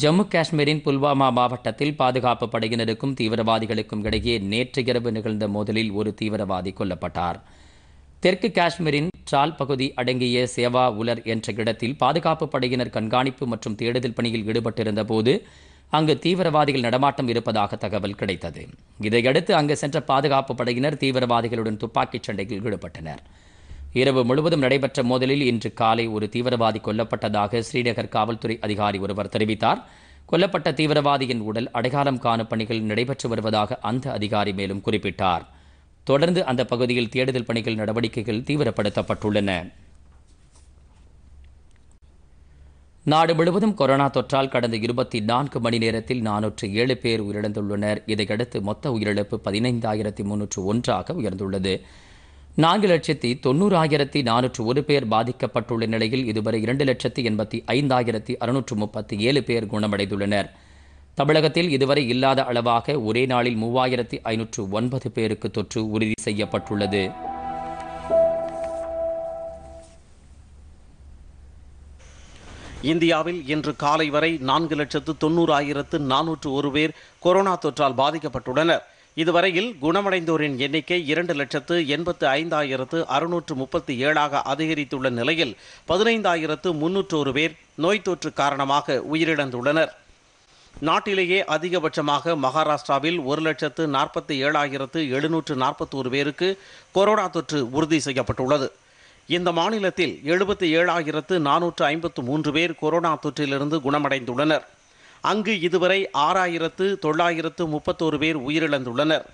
Speaker 1: ஜம்மு காஷ்மீரின் புல்வாமா மாவட்டத்தில் பாதுகாப்பு படையினருக்கும் தீவிரவாதிகளுக்கும் இடையே இரவு நிகழ்ந்த மோதலில் ஒரு தீவிரவாதி கொல்லப்பட்டார் தெற்கு காஷ்மீரின் ட்ரால் பகுதி அடங்கிய சேவா உலர் என்ற இடத்தில் பாதுகாப்பு படையினர் கண்காணிப்பு மற்றும் தேடுதல் பணியில் ஈடுபட்டிருந்தபோது அங்கு தீவிரவாதிகள் நடமாட்டம் இருப்பதாக தகவல் கிடைத்தது இதையடுத்து அங்கு சென்ற பாதுகாப்பு படையினர் தீவிரவாதிகளுடன் துப்பாக்கிச் சண்டையில் ஈடுபட்டனர் இரவு முழுவதும் நடைபெற்ற மோதலில் இன்று காலை ஒரு தீவிரவாதி கொல்லப்பட்டதாக ஸ்ரீநகர் காவல்துறை அதிகாரி ஒருவர் தெரிவித்தார் கொல்லப்பட்ட தீவிரவாதியின் உடல் அடையாளம் காணும் பணிகள் நடைபெற்று வருவதாக அந்த அதிகாரி மேலும் குறிப்பிட்டார் தொடர்ந்து அந்த பகுதியில் தேடுதல் பணிகள் நடவடிக்கைகள் தீவிரப்படுத்தப்பட்டுள்ளன நாடு முழுவதும் கொரோனா தொற்றால் கடந்த இருபத்தி நான்கு மணி நேரத்தில் நானூற்று ஏழு பேர் உயிரிழந்துள்ளனர் இதையடுத்து மொத்த உயிரிழப்பு பதினைந்தாயிரத்தி முன்னூற்று ஒன்றாக உயர்ந்துள்ளது நான்கு லட்சத்தி ஆயிரத்தி நானூற்று ஒரு பேர் பாதிக்கப்பட்டுள்ள நிலையில் இதுவரை இரண்டு லட்சத்தி எண்பத்தி ஐந்தாயிரத்தி அறுநூற்று முப்பத்தி ஏழு பேர் குணமடைந்துள்ளனர் தமிழகத்தில் இதுவரை இல்லாத அளவாக ஒரே நாளில் மூவாயிரத்தி ஐநூற்று ஒன்பது பேருக்கு தொற்று உறுதி செய்யப்பட்டுள்ளது
Speaker 2: இந்தியாவில் இன்று காலை வரை நான்கு லட்சத்து ஆயிரத்து நானூற்று ஒரு பேர் கொரோனா தொற்றால் பாதிக்கப்பட்டுள்ளனர் இதுவரையில் குணமடைந்தோரின் எண்ணிக்கை இரண்டு லட்சத்து எண்பத்து ஐந்தாயிரத்து அறுநூற்று முப்பத்தி ஏழாக அதிகரித்துள்ள நிலையில் பதினைந்தாயிரத்து முன்னூற்றோரு பேர் நோய் தொற்று காரணமாக உயிரிழந்துள்ளனர் நாட்டிலேயே அதிகபட்சமாக மகாராஷ்டிராவில் ஒரு லட்சத்து நாற்பத்தி ஏழாயிரத்து எழுநூற்று நாற்பத்தோரு பேருக்கு கொரோனா தொற்று உறுதி செய்யப்பட்டுள்ளது இந்த மாநிலத்தில் எழுபத்தி ஏழாயிரத்து நானூற்று ஐம்பத்து மூன்று பேர் கொரோனா தொற்றிலிருந்து குணமடைந்துள்ளனர் அங்கு இதுவரை ஆறாயிரத்து தொள்ளாயிரத்து முப்பத்தோரு பேர் உயிரிழந்துள்ளனர்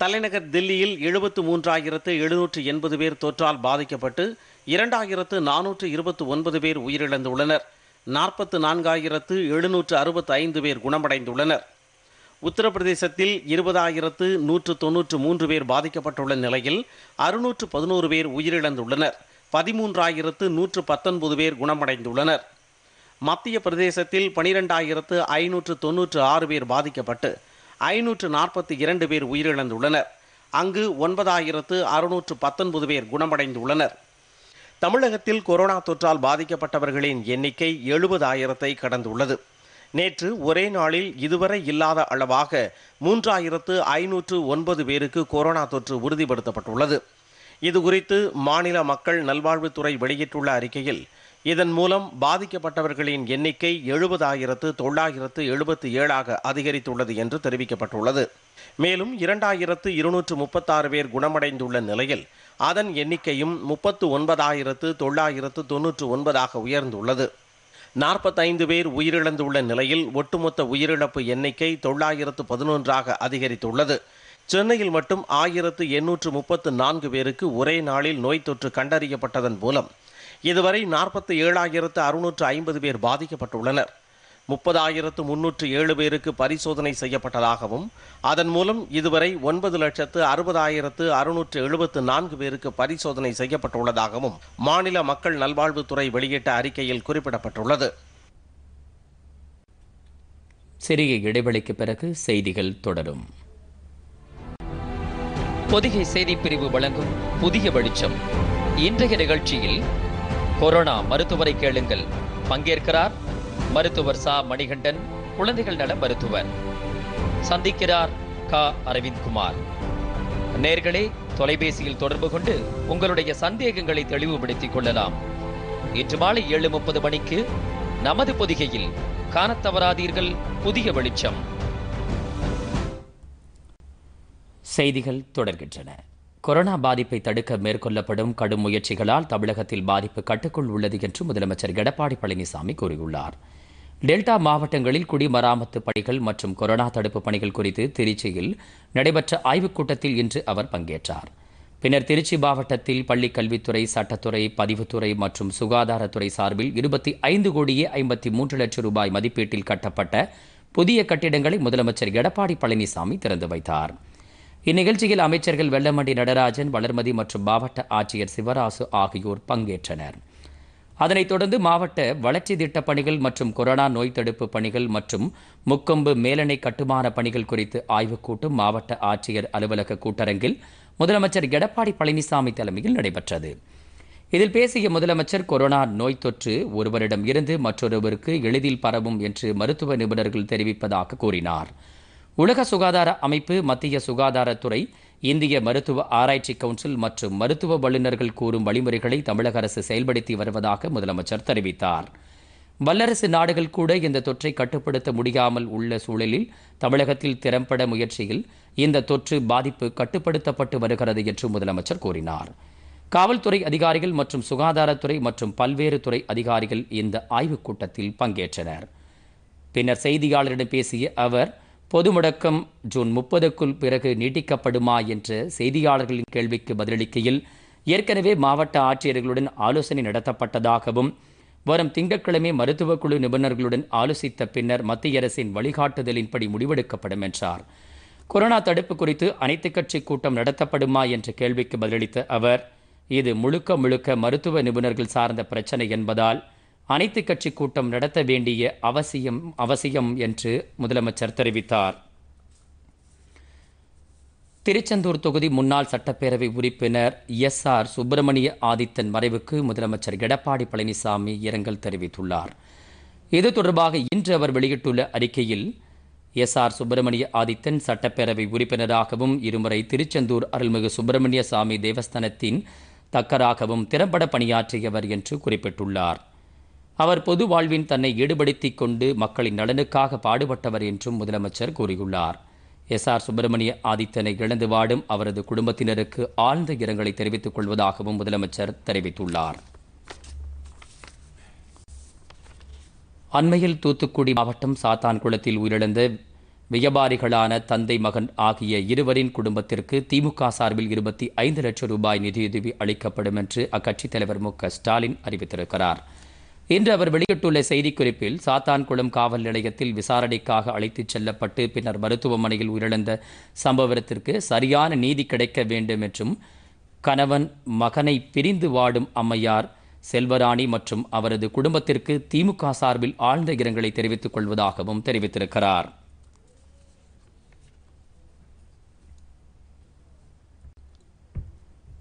Speaker 2: தலைநகர் தில்லியில் எழுபத்து மூன்றாயிரத்து எழுநூற்று எண்பது பேர் தொற்றால் பாதிக்கப்பட்டு இரண்டாயிரத்து நானூற்று இருபத்து ஒன்பது பேர் உயிரிழந்துள்ளனர் நாற்பத்து நான்காயிரத்து எழுநூற்று அறுபத்து ஐந்து பேர் குணமடைந்துள்ளனர் உத்தரப்பிரதேசத்தில் இருபதாயிரத்து நூற்று தொன்னூற்று மூன்று பேர் பாதிக்கப்பட்டுள்ள நிலையில் அறுநூற்று பதினோரு பேர் உயிரிழந்துள்ளனர் பதிமூன்றாயிரத்து நூற்று பத்தொன்பது பேர் குணமடைந்துள்ளனர் மத்திய பிரதேசத்தில் பனிரெண்டாயிரத்து ஐநூற்று தொன்னூற்று ஆறு பேர் பாதிக்கப்பட்டு ஐநூற்று நாற்பத்தி இரண்டு பேர் உயிரிழந்துள்ளனர் அங்கு ஒன்பதாயிரத்து அறுநூற்று பத்தொன்பது பேர் குணமடைந்துள்ளனர் தமிழகத்தில் கொரோனா தொற்றால் பாதிக்கப்பட்டவர்களின் எண்ணிக்கை எழுபதாயிரத்தை கடந்துள்ளது நேற்று ஒரே நாளில் இதுவரை இல்லாத அளவாக மூன்றாயிரத்து ஐநூற்று ஒன்பது பேருக்கு கொரோனா தொற்று உறுதிப்படுத்தப்பட்டுள்ளது இதுகுறித்து மாநில மக்கள் நல்வாழ்வுத்துறை வெளியிட்டுள்ள அறிக்கையில் இதன் மூலம் பாதிக்கப்பட்டவர்களின் எண்ணிக்கை எழுபதாயிரத்து தொள்ளாயிரத்து எழுபத்தி ஏழாக அதிகரித்துள்ளது என்று தெரிவிக்கப்பட்டுள்ளது மேலும் இரண்டாயிரத்து இருநூற்று முப்பத்தாறு பேர் குணமடைந்துள்ள நிலையில் அதன் எண்ணிக்கையும் முப்பத்து ஒன்பதாயிரத்து தொள்ளாயிரத்து தொன்னூற்று ஒன்பதாக உயர்ந்துள்ளது நாற்பத்தைந்து பேர் உயிரிழந்துள்ள நிலையில் ஒட்டுமொத்த உயிரிழப்பு எண்ணிக்கை தொள்ளாயிரத்து பதினொன்றாக அதிகரித்துள்ளது சென்னையில் மட்டும் ஆயிரத்து எண்ணூற்று முப்பத்து நான்கு பேருக்கு ஒரே நாளில் நோய் தொற்று கண்டறியப்பட்டதன் மூலம் இதுவரை நாற்பத்தி ஏழாயிரத்து அறுநூற்று ஐம்பது பேர் பாதிக்கப்பட்டுள்ளனர் முப்பதாயிரத்து முன்னூற்று ஏழு பேருக்கு பரிசோதனை செய்யப்பட்டதாகவும் அதன் மூலம் இதுவரை ஒன்பது லட்சத்து அறுபதாயிரத்து அறுநூற்று எழுபத்து நான்கு பேருக்கு பரிசோதனை செய்யப்பட்டுள்ளதாகவும் மாநில மக்கள் நல்வாழ்வுத்துறை வெளியிட்ட அறிக்கையில் குறிப்பிடப்பட்டுள்ளது
Speaker 1: சிறிய இடைவெளிக்கு பிறகு செய்திகள் தொடரும் பொதிகை செய்திப்பிரிவு வழங்கும் புதிய வெளிச்சம் இன்றைய நிகழ்ச்சியில் கொரோனா மருத்துவரை கேளுங்கள் பங்கேற்கிறார் மருத்துவர் சா மணிகண்டன் குழந்தைகள் நல மருத்துவர் சந்திக்கிறார் க குமார் நேர்களே தொலைபேசியில் தொடர்பு கொண்டு உங்களுடைய சந்தேகங்களை தெளிவுபடுத்திக் கொள்ளலாம் இன்று மாலை ஏழு முப்பது மணிக்கு நமது பொதிகையில் காணத்தவராதீர்கள் புதிய வெளிச்சம் செய்திகள் தொடர்கின்றன கொரோனா பாதிப்பை தடுக்க மேற்கொள்ளப்படும் கடும் முயற்சிகளால் தமிழகத்தில் பாதிப்பு கட்டுக்குள் உள்ளது என்று முதலமைச்சர் எடப்பாடி பழனிசாமி கூறியுள்ளார் டெல்டா மாவட்டங்களில் குடிமராமத்து பணிகள் மற்றும் கொரோனா தடுப்பு பணிகள் குறித்து திருச்சியில் நடைபெற்ற ஆய்வுக் கூட்டத்தில் இன்று அவர் பங்கேற்றார் பின்னர் திருச்சி மாவட்டத்தில் பள்ளிக் கல்வித்துறை சட்டத்துறை பதிவுத்துறை மற்றும் சுகாதாரத்துறை சார்பில் இருபத்தி ஐந்து கோடியே ஐம்பத்தி மூன்று லட்சம் ரூபாய் மதிப்பீட்டில் கட்டப்பட்ட புதிய கட்டிடங்களை முதலமைச்சர் எடப்பாடி பழனிசாமி திறந்து வைத்தாா் இந்நிகழ்ச்சியில் அமைச்சர்கள் வெள்ளமண்டி நடராஜன் வளர்மதி மற்றும் மாவட்ட ஆட்சியர் சிவராசு ஆகியோர் பங்கேற்றனர் அதனைத் தொடர்ந்து மாவட்ட வளர்ச்சி திட்டப் பணிகள் மற்றும் கொரோனா நோய் தடுப்பு பணிகள் மற்றும் முக்கொம்பு மேலணை கட்டுமான பணிகள் குறித்து ஆய்வுக் கூட்டம் மாவட்ட ஆட்சியர் அலுவலக கூட்டரங்கில் முதலமைச்சர் எடப்பாடி பழனிசாமி தலைமையில் நடைபெற்றது இதில் பேசிய முதலமைச்சர் கொரோனா நோய் தொற்று ஒருவரிடம் இருந்து மற்றொருவருக்கு எளிதில் பரவும் என்று மருத்துவ நிபுணர்கள் தெரிவிப்பதாக கூறினார் உலக சுகாதார அமைப்பு மத்திய சுகாதாரத்துறை இந்திய மருத்துவ ஆராய்ச்சி கவுன்சில் மற்றும் மருத்துவ வல்லுநர்கள் கூறும் வழிமுறைகளை தமிழக அரசு செயல்படுத்தி வருவதாக முதலமைச்சர் தெரிவித்தார் வல்லரசு நாடுகள் கூட இந்த தொற்றை கட்டுப்படுத்த முடியாமல் உள்ள சூழலில் தமிழகத்தில் திறம்பட முயற்சியில் இந்த தொற்று பாதிப்பு கட்டுப்படுத்தப்பட்டு வருகிறது என்று முதலமைச்சர் கூறினார் காவல்துறை அதிகாரிகள் மற்றும் சுகாதாரத்துறை மற்றும் பல்வேறு துறை அதிகாரிகள் இந்த ஆய்வுக் கூட்டத்தில் பங்கேற்றனர் பின்னர் செய்தியாளரிடம் பேசிய அவர் பொது முடக்கம் ஜூன் முப்பதுக்குள் பிறகு நீட்டிக்கப்படுமா என்ற செய்தியாளர்களின் கேள்விக்கு பதிலளிக்கையில் ஏற்கனவே மாவட்ட ஆட்சியர்களுடன் ஆலோசனை நடத்தப்பட்டதாகவும் வரும் திங்கட்கிழமை மருத்துவக்குழு நிபுணர்களுடன் ஆலோசித்த பின்னர் மத்திய அரசின் வழிகாட்டுதலின்படி முடிவெடுக்கப்படும் என்றார் கொரோனா தடுப்பு குறித்து அனைத்து கட்சி கூட்டம் நடத்தப்படுமா என்ற கேள்விக்கு பதிலளித்த அவர் இது முழுக்க முழுக்க மருத்துவ நிபுணர்கள் சார்ந்த பிரச்சனை என்பதால் அனைத்து கட்சி கூட்டம் நடத்த வேண்டிய அவசியம் அவசியம் என்று முதலமைச்சர் தெரிவித்தார் திருச்செந்தூர் தொகுதி முன்னாள் சட்டப்பேரவை உறுப்பினர் எஸ் ஆர் சுப்பிரமணிய ஆதித்தன் மறைவுக்கு முதலமைச்சர் எடப்பாடி பழனிசாமி இரங்கல் தெரிவித்துள்ளார் இது தொடர்பாக இன்று அவர் வெளியிட்டுள்ள அறிக்கையில் எஸ் ஆர் சுப்பிரமணிய ஆதித்தன் சட்டப்பேரவை உறுப்பினராகவும் இருமுறை திருச்செந்தூர் அருள்மிகு சுப்பிரமணிய சாமி தேவஸ்தானத்தின் தக்கராகவும் திறம்பட பணியாற்றியவர் என்று குறிப்பிட்டுள்ளார் அவர் பொது வாழ்வின் தன்னை ஈடுபடுத்தி கொண்டு மக்களின் நலனுக்காக பாடுபட்டவர் என்றும் முதலமைச்சர் கூறியுள்ளார் எஸ் ஆர் சுப்பிரமணிய ஆதித்தனை இழந்து வாடும் அவரது குடும்பத்தினருக்கு ஆழ்ந்த இரங்கலை தெரிவித்துக் கொள்வதாகவும் முதலமைச்சர் தெரிவித்துள்ளார் அண்மையில் தூத்துக்குடி மாவட்டம் சாத்தான்குளத்தில் உயிரிழந்த வியாபாரிகளான தந்தை மகன் ஆகிய இருவரின் குடும்பத்திற்கு திமுக சார்பில் இருபத்தி ஐந்து லட்சம் ரூபாய் நிதியுதவி அளிக்கப்படும் என்று அக்கட்சித் தலைவர் மு க ஸ்டாலின் அறிவித்திருக்கிறார் இன்று அவர் வெளியிட்டுள்ள செய்திக்குறிப்பில் சாத்தான்குளம் காவல் நிலையத்தில் விசாரணைக்காக அழைத்துச் செல்லப்பட்டு பின்னர் மருத்துவமனையில் உயிரிழந்த சம்பவத்திற்கு சரியான நீதி கிடைக்க வேண்டும் என்றும் கணவன் மகனை பிரிந்து வாடும் அம்மையார் செல்வராணி மற்றும் அவரது குடும்பத்திற்கு திமுக சார்பில் ஆழ்ந்த இரங்கலை தெரிவித்துக் கொள்வதாகவும் தெரிவித்திருக்கிறார்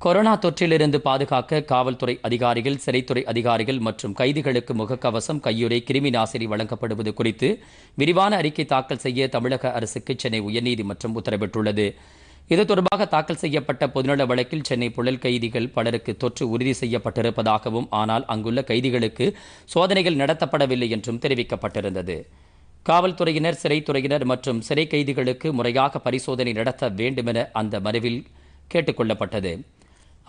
Speaker 1: கொரோனா தொற்றிலிருந்து பாதுகாக்க காவல்துறை அதிகாரிகள் சிறைத்துறை அதிகாரிகள் மற்றும் கைதிகளுக்கு முகக்கவசம் கையுறை கிருமி நாசினி வழங்கப்படுவது குறித்து விரிவான அறிக்கை தாக்கல் செய்ய தமிழக அரசுக்கு சென்னை உயர்நீதிமன்றம் உத்தரவிட்டுள்ளது இது தொடர்பாக தாக்கல் செய்யப்பட்ட பொதுநல வழக்கில் சென்னை புழல் கைதிகள் பலருக்கு தொற்று உறுதி செய்யப்பட்டிருப்பதாகவும் ஆனால் அங்குள்ள கைதிகளுக்கு சோதனைகள் நடத்தப்படவில்லை என்றும் தெரிவிக்கப்பட்டிருந்தது காவல்துறையினர் சிறைத்துறையினர் மற்றும் சிறை கைதிகளுக்கு முறையாக பரிசோதனை நடத்த வேண்டுமென அந்த மனுவில் கேட்டுக்கொள்ளப்பட்டது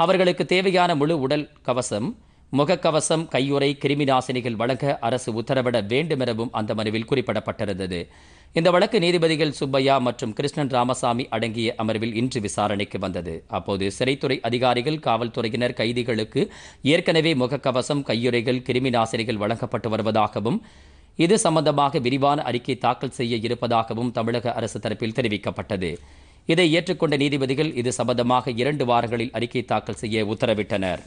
Speaker 1: அவர்களுக்கு தேவையான முழு உடல் கவசம் முகக்கவசம் கையுறை கிருமி நாசினிகள் வழங்க அரசு உத்தரவிட வேண்டும் எனவும் அந்த மனுவில் குறிப்பிடப்பட்டிருந்தது இந்த வழக்கு நீதிபதிகள் சுப்பையா மற்றும் கிருஷ்ணன் ராமசாமி அடங்கிய அமர்வில் இன்று விசாரணைக்கு வந்தது அப்போது சிறைத்துறை அதிகாரிகள் காவல்துறையினர் கைதிகளுக்கு ஏற்கனவே முகக்கவசம் கையுறைகள் கிருமி நாசினிகள் வழங்கப்பட்டு வருவதாகவும் இது சம்பந்தமாக விரிவான அறிக்கை தாக்கல் செய்ய இருப்பதாகவும் தமிழக அரசு தரப்பில் தெரிவிக்கப்பட்டது இதை ஏற்றுக்கொண்ட நீதிபதிகள் இது சம்பந்தமாக இரண்டு வாரங்களில் அறிக்கை தாக்கல் செய்ய உத்தரவிட்டனர்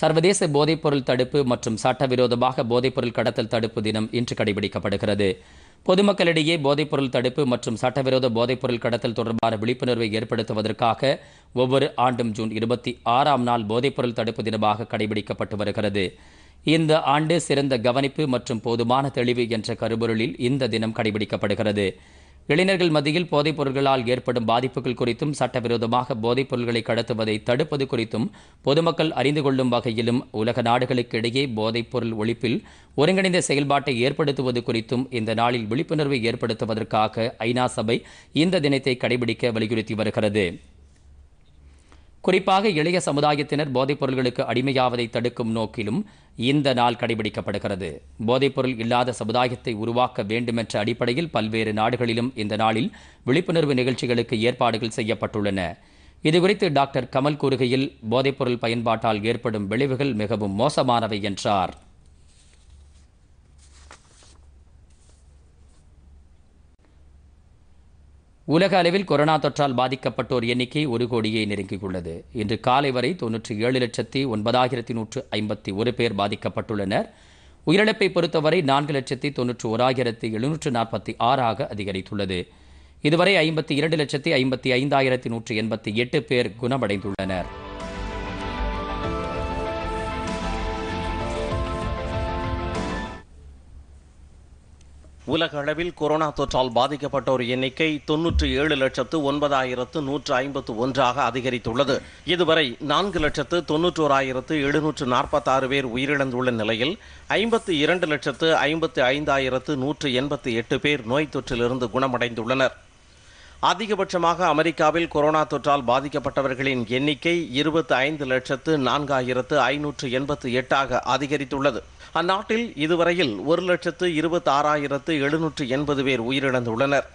Speaker 1: சர்வதேச போதைப்பொருள் தடுப்பு மற்றும் சட்டவிரோதமாக போதைப்பொருள் கடத்தல் தடுப்பு தினம் இன்று கடைபிடிக்கப்படுகிறது பொதுமக்களிடையே போதைப்பொருள் தடுப்பு மற்றும் சட்டவிரோத போதைப்பொருள் கடத்தல் தொடர்பான விழிப்புணர்வை ஏற்படுத்துவதற்காக ஒவ்வொரு ஆண்டும் ஜூன் இருபத்தி ஆறாம் நாள் போதைப்பொருள் தடுப்பு தினமாக கடைபிடிக்கப்பட்டு வருகிறது இந்த ஆண்டு சிறந்த கவனிப்பு மற்றும் போதுமான தெளிவு என்ற கருபொருளில் இந்த தினம் கடைபிடிக்கப்படுகிறது இளைஞர்கள் மத்தியில் போதைப் பொருட்களால் ஏற்படும் பாதிப்புகள் குறித்தும் சட்டவிரோதமாக போதைப் பொருட்களை கடத்துவதை தடுப்பது குறித்தும் பொதுமக்கள் அறிந்து கொள்ளும் வகையிலும் உலக நாடுகளுக்கு இடையே போதைப் பொருள் ஒழிப்பில் ஒருங்கிணைந்த செயல்பாட்டை ஏற்படுத்துவது குறித்தும் இந்த நாளில் விழிப்புணர்வை ஏற்படுத்துவதற்காக ஐநா சபை இந்த தினத்தை கடைபிடிக்க வலியுறுத்தி வருகிறது குறிப்பாக இளைய சமுதாயத்தினர் போதைப் பொருள்களுக்கு அடிமையாவதை தடுக்கும் நோக்கிலும் இந்த நாள் கடைபிடிக்கப்படுகிறது போதைப்பொருள் இல்லாத சமுதாயத்தை உருவாக்க வேண்டுமென்ற அடிப்படையில் பல்வேறு நாடுகளிலும் இந்த நாளில் விழிப்புணர்வு நிகழ்ச்சிகளுக்கு ஏற்பாடுகள் செய்யப்பட்டுள்ளன இதுகுறித்து டாக்டர் கமல் கூறுகையில் போதைப்பொருள் பயன்பாட்டால் ஏற்படும் விளைவுகள் மிகவும் மோசமானவை என்றார் உலக அளவில் கொரோனா தொற்றால் பாதிக்கப்பட்டோர் எண்ணிக்கை ஒரு கோடியை நெருங்கியுள்ளது இன்று காலை வரை தொன்னூற்றி ஏழு லட்சத்தி ஒன்பதாயிரத்தி நூற்று ஐம்பத்தி ஒரு பேர் பாதிக்கப்பட்டுள்ளனர் உயிரிழப்பை பொறுத்தவரை நான்கு லட்சத்தி தொன்னூற்று ஓராயிரத்தி எழுநூற்று நாற்பத்தி ஆறாக அதிகரித்துள்ளது இதுவரை ஐம்பத்தி இரண்டு லட்சத்தி ஐம்பத்தி ஐந்தாயிரத்தி நூற்று எண்பத்தி எட்டு பேர் குணமடைந்துள்ளனர்
Speaker 2: உலக அளவில் கொரோனா தொற்றால் பாதிக்கப்பட்டோர் எண்ணிக்கை தொன்னூற்றி ஏழு லட்சத்து ஒன்பதாயிரத்து நூற்று ஐம்பத்து ஒன்றாக அதிகரித்துள்ளது இதுவரை நான்கு லட்சத்து தொன்னூற்றோராயிரத்து எழுநூற்று நாற்பத்தாறு பேர் உயிரிழந்துள்ள நிலையில் ஐம்பத்து இரண்டு லட்சத்து ஐம்பத்து ஐந்தாயிரத்து நூற்று எண்பத்தி எட்டு பேர் நோய் தொற்றிலிருந்து குணமடைந்துள்ளனர் அதிகபட்சமாக அமெரிக்காவில் கொரோனா தொற்றால் பாதிக்கப்பட்டவர்களின் எண்ணிக்கை இருபத்தி ஐந்து லட்சத்து நான்காயிரத்து ஐநூற்று எண்பத்து எட்டாக அதிகரித்துள்ளது அந்நாட்டில் இதுவரையில் ஒரு லட்சத்து இருபத்தி ஆறாயிரத்து எழுநூற்று எண்பது பேர் உயிரிழந்துள்ளனர்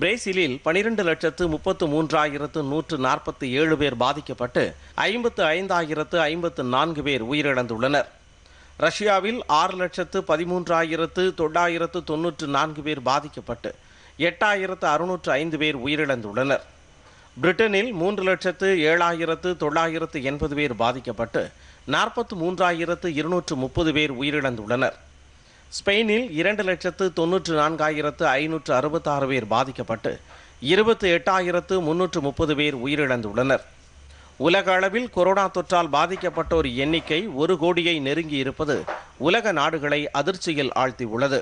Speaker 2: பிரேசிலில் பனிரெண்டு லட்சத்து முப்பத்து மூன்றாயிரத்து நூற்று நாற்பத்தி ஏழு பேர் பாதிக்கப்பட்டு ஐம்பத்து ஐந்தாயிரத்து ஐம்பத்து நான்கு பேர் உயிரிழந்துள்ளனர் ரஷ்யாவில் ஆறு லட்சத்து பதிமூன்றாயிரத்து தொள்ளாயிரத்து தொன்னூற்று நான்கு பேர் பாதிக்கப்பட்டு எட்டாயிரத்து அறுநூற்று ஐந்து பேர் உயிரிழந்துள்ளனர் பிரிட்டனில் மூன்று லட்சத்து ஏழாயிரத்து தொள்ளாயிரத்து எண்பது பேர் பாதிக்கப்பட்டு நாற்பத்து மூன்றாயிரத்து இருநூற்று முப்பது பேர் உயிரிழந்துள்ளனர் ஸ்பெயினில் இரண்டு லட்சத்து தொன்னூற்று நான்காயிரத்து ஐநூற்று அறுபத்தாறு பேர் பாதிக்கப்பட்டு இருபத்தி எட்டாயிரத்து முன்னூற்று முப்பது பேர் உயிரிழந்துள்ளனர் உலக அளவில் கொரோனா தொற்றால் பாதிக்கப்பட்டோர் எண்ணிக்கை ஒரு கோடியை நெருங்கி இருப்பது உலக நாடுகளை அதிர்ச்சியில் ஆழ்த்தியுள்ளது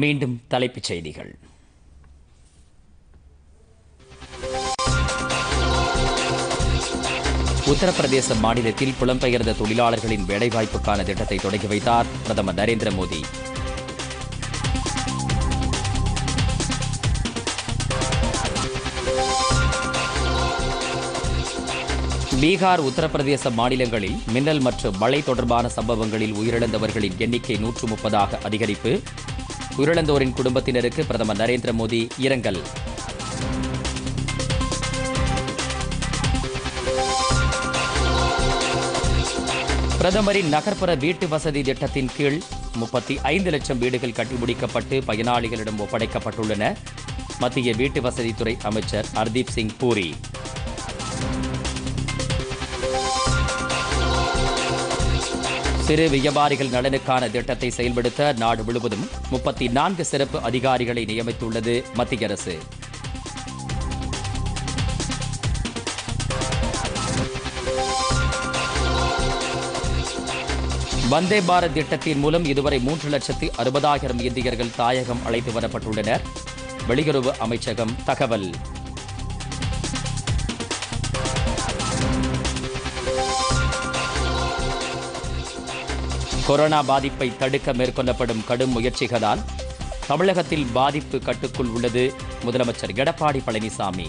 Speaker 1: மீண்டும் தலைப்புச் செய்திகள் உத்தரப்பிரதேச மாநிலத்தில் புலம்பெயர்ந்த தொழிலாளர்களின் வேலைவாய்ப்புக்கான திட்டத்தை தொடங்கி வைத்தார் பிரதமர் நரேந்திர மோடி பீகார் உத்தரப்பிரதேச மாநிலங்களில் மின்னல் மற்றும் மழை தொடர்பான சம்பவங்களில் உயிரிழந்தவர்களின் எண்ணிக்கை நூற்று முப்பதாக அதிகரிப்பு உயிரிழந்தோரின் குடும்பத்தினருக்கு பிரதமர் நரேந்திர மோடி இரங்கல் பிரதமரின் நகர்ப்புற வீட்டு வசதி திட்டத்தின் கீழ் முப்பத்தி ஐந்து லட்சம் வீடுகள் கட்டி முடிக்கப்பட்டு பயனாளிகளிடம் ஒப்படைக்கப்பட்டுள்ளன மத்திய வீட்டு வசதித்துறை அமைச்சர் ஹர்தீப் சிங் பூரி சிறு வியாபாரிகள் நலனுக்கான திட்டத்தை செயல்படுத்த நாடு முழுவதும் முப்பத்தி நான்கு சிறப்பு அதிகாரிகளை நியமித்துள்ளது மத்திய அரசு வந்தே பாரத் திட்டத்தின் மூலம் இதுவரை மூன்று லட்சத்தி அறுபதாயிரம் இந்தியர்கள் தாயகம் அழைத்து வரப்பட்டுள்ளனர் வெளியுறவு அமைச்சகம் தகவல் கொரோனா பாதிப்பை தடுக்க மேற்கொள்ளப்படும் கடும் முயற்சிகளால் தமிழகத்தில் பாதிப்பு கட்டுக்குள் உள்ளது முதலமைச்சர் எடப்பாடி பழனிசாமி